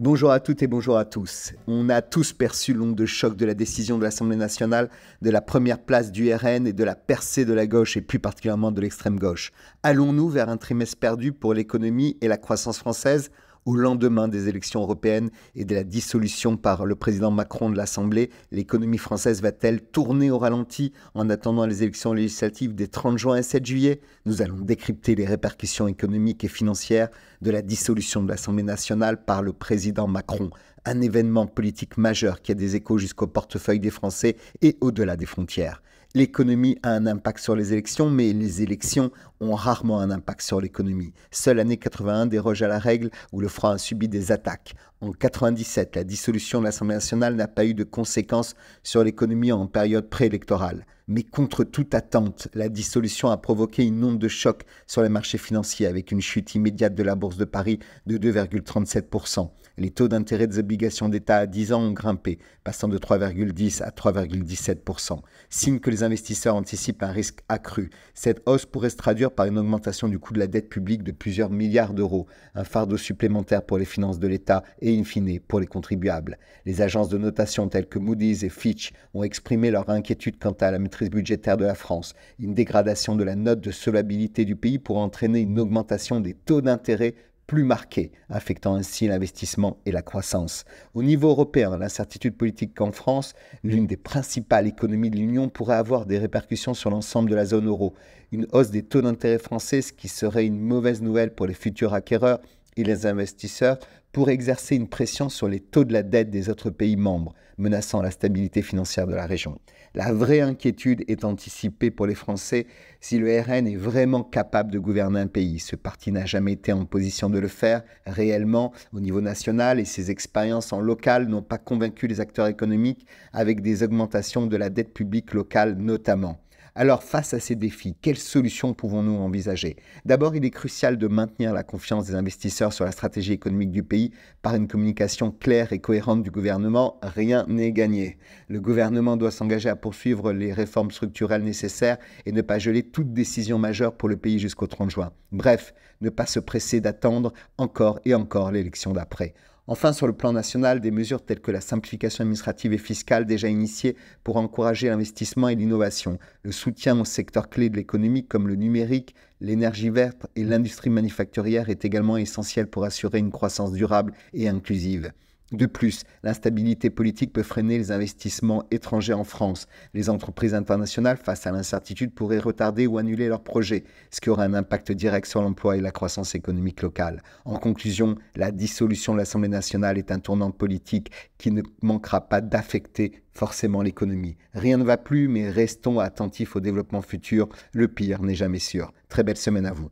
Bonjour à toutes et bonjour à tous. On a tous perçu l'onde de choc de la décision de l'Assemblée nationale, de la première place du RN et de la percée de la gauche et plus particulièrement de l'extrême gauche. Allons-nous vers un trimestre perdu pour l'économie et la croissance française au lendemain des élections européennes et de la dissolution par le président Macron de l'Assemblée, l'économie française va-t-elle tourner au ralenti en attendant les élections législatives des 30 juin et 7 juillet Nous allons décrypter les répercussions économiques et financières de la dissolution de l'Assemblée nationale par le président Macron, un événement politique majeur qui a des échos jusqu'au portefeuille des Français et au-delà des frontières. L'économie a un impact sur les élections, mais les élections ont rarement un impact sur l'économie. Seule l'année 81 déroge à la règle où le franc a subi des attaques. En 97, la dissolution de l'Assemblée nationale n'a pas eu de conséquences sur l'économie en période préélectorale. Mais contre toute attente, la dissolution a provoqué une onde de choc sur les marchés financiers avec une chute immédiate de la Bourse de Paris de 2,37%. Les taux d'intérêt des obligations d'État à 10 ans ont grimpé, passant de 3,10 à 3,17%, signe que les investisseurs anticipent un risque accru. Cette hausse pourrait se traduire par une augmentation du coût de la dette publique de plusieurs milliards d'euros, un fardeau supplémentaire pour les finances de l'État et in fine pour les contribuables. Les agences de notation telles que Moody's et Fitch ont exprimé leur inquiétude quant à la maîtrise budgétaire de la France, une dégradation de la note de solvabilité du pays pour entraîner une augmentation des taux d'intérêt plus marqués, affectant ainsi l'investissement et la croissance. Au niveau européen, l'incertitude politique qu'en France, l'une des principales économies de l'Union pourrait avoir des répercussions sur l'ensemble de la zone euro. Une hausse des taux d'intérêt français, ce qui serait une mauvaise nouvelle pour les futurs acquéreurs et les investisseurs, pour exercer une pression sur les taux de la dette des autres pays membres, menaçant la stabilité financière de la région. La vraie inquiétude est anticipée pour les Français si le RN est vraiment capable de gouverner un pays. Ce parti n'a jamais été en position de le faire réellement au niveau national et ses expériences en local n'ont pas convaincu les acteurs économiques avec des augmentations de la dette publique locale notamment. Alors face à ces défis, quelles solutions pouvons-nous envisager D'abord, il est crucial de maintenir la confiance des investisseurs sur la stratégie économique du pays par une communication claire et cohérente du gouvernement. Rien n'est gagné. Le gouvernement doit s'engager à poursuivre les réformes structurelles nécessaires et ne pas geler toute décision majeure pour le pays jusqu'au 30 juin. Bref, ne pas se presser d'attendre encore et encore l'élection d'après. Enfin, sur le plan national, des mesures telles que la simplification administrative et fiscale déjà initiées pour encourager l'investissement et l'innovation, le soutien aux secteurs clés de l'économie comme le numérique, l'énergie verte et l'industrie manufacturière est également essentiel pour assurer une croissance durable et inclusive. De plus, l'instabilité politique peut freiner les investissements étrangers en France. Les entreprises internationales, face à l'incertitude, pourraient retarder ou annuler leurs projets, ce qui aura un impact direct sur l'emploi et la croissance économique locale. En conclusion, la dissolution de l'Assemblée nationale est un tournant politique qui ne manquera pas d'affecter forcément l'économie. Rien ne va plus, mais restons attentifs au développement futur. Le pire n'est jamais sûr. Très belle semaine à vous.